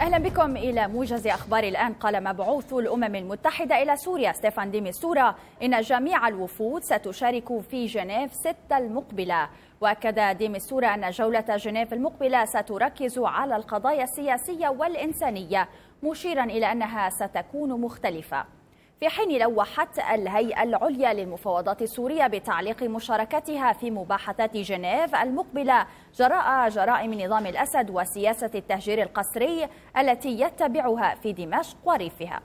أهلا بكم إلى موجز أخبار الآن قال مبعوث الأمم المتحدة إلى سوريا ستيفان ديميسورا إن جميع الوفود ستشارك في جنيف ستة المقبلة وأكد ديميسورا أن جولة جنيف المقبلة ستركز على القضايا السياسية والإنسانية مشيرا إلى أنها ستكون مختلفة في حين لوحت الهيئة العليا للمفاوضات السورية بتعليق مشاركتها في مباحثات جنيف المقبلة جراء جرائم نظام الأسد وسياسة التهجير القسري التي يتبعها في دمشق وريفها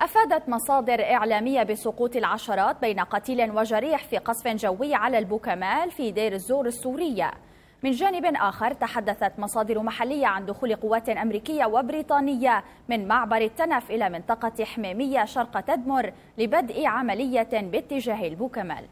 أفادت مصادر إعلامية بسقوط العشرات بين قتيل وجريح في قصف جوي على البوكمال في دير الزور السورية من جانب آخر تحدثت مصادر محلية عن دخول قوات أمريكية وبريطانية من معبر التنف إلى منطقة حميمية شرق تدمر لبدء عملية باتجاه البوكمال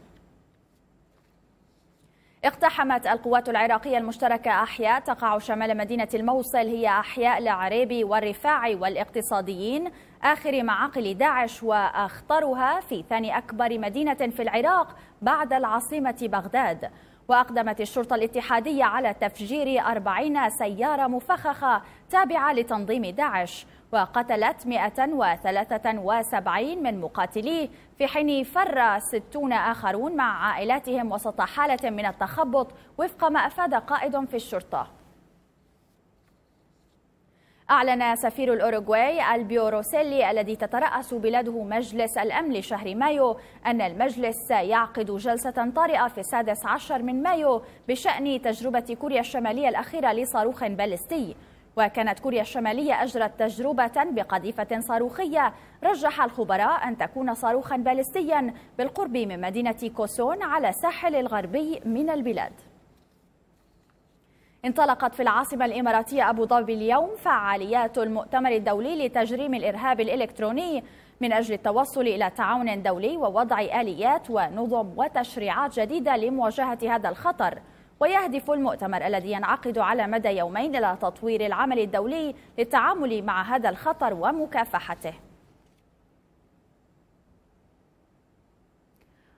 اقتحمت القوات العراقية المشتركة أحياء تقع شمال مدينة الموصل هي أحياء العريبي والرفاعي والاقتصاديين آخر معاقل داعش وأخطرها في ثاني أكبر مدينة في العراق بعد العاصمة بغداد وأقدمت الشرطة الاتحادية على تفجير 40 سيارة مفخخة تابعة لتنظيم داعش وقتلت 173 من مقاتليه في حين فر 60 آخرون مع عائلاتهم وسط حالة من التخبط وفق ما أفاد قائد في الشرطة أعلن سفير الأوروغواي ألبيو روسيلي الذي تترأس بلاده مجلس الأمن لشهر مايو أن المجلس سيعقد جلسة طارئة في السادس عشر من مايو بشأن تجربة كوريا الشمالية الأخيرة لصاروخ باليستي وكانت كوريا الشمالية أجرت تجربة بقذيفة صاروخية رجح الخبراء أن تكون صاروخا باليستيا بالقرب من مدينة كوسون على الساحل الغربي من البلاد انطلقت في العاصمة الإماراتية أبو ظبي اليوم فعاليات المؤتمر الدولي لتجريم الإرهاب الإلكتروني من أجل التوصل إلى تعاون دولي ووضع آليات ونظم وتشريعات جديدة لمواجهة هذا الخطر ويهدف المؤتمر الذي ينعقد على مدى يومين إلى تطوير العمل الدولي للتعامل مع هذا الخطر ومكافحته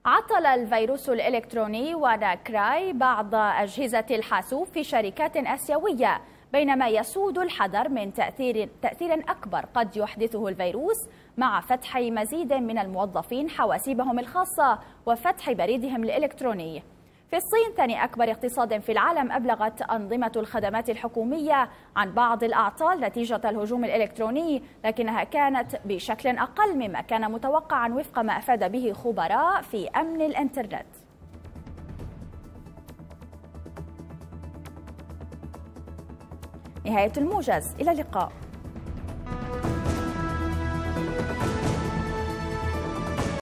عطل الفيروس الإلكتروني وناكراي بعض أجهزة الحاسوب في شركات آسيوية بينما يسود الحذر من تأثير, تأثير أكبر قد يحدثه الفيروس مع فتح مزيد من الموظفين حواسيبهم الخاصة وفتح بريدهم الإلكتروني في الصين ثاني أكبر اقتصاد في العالم أبلغت أنظمة الخدمات الحكومية عن بعض الأعطال نتيجة الهجوم الإلكتروني لكنها كانت بشكل أقل مما كان متوقعا وفق ما أفاد به خبراء في أمن الإنترنت نهاية الموجز إلى اللقاء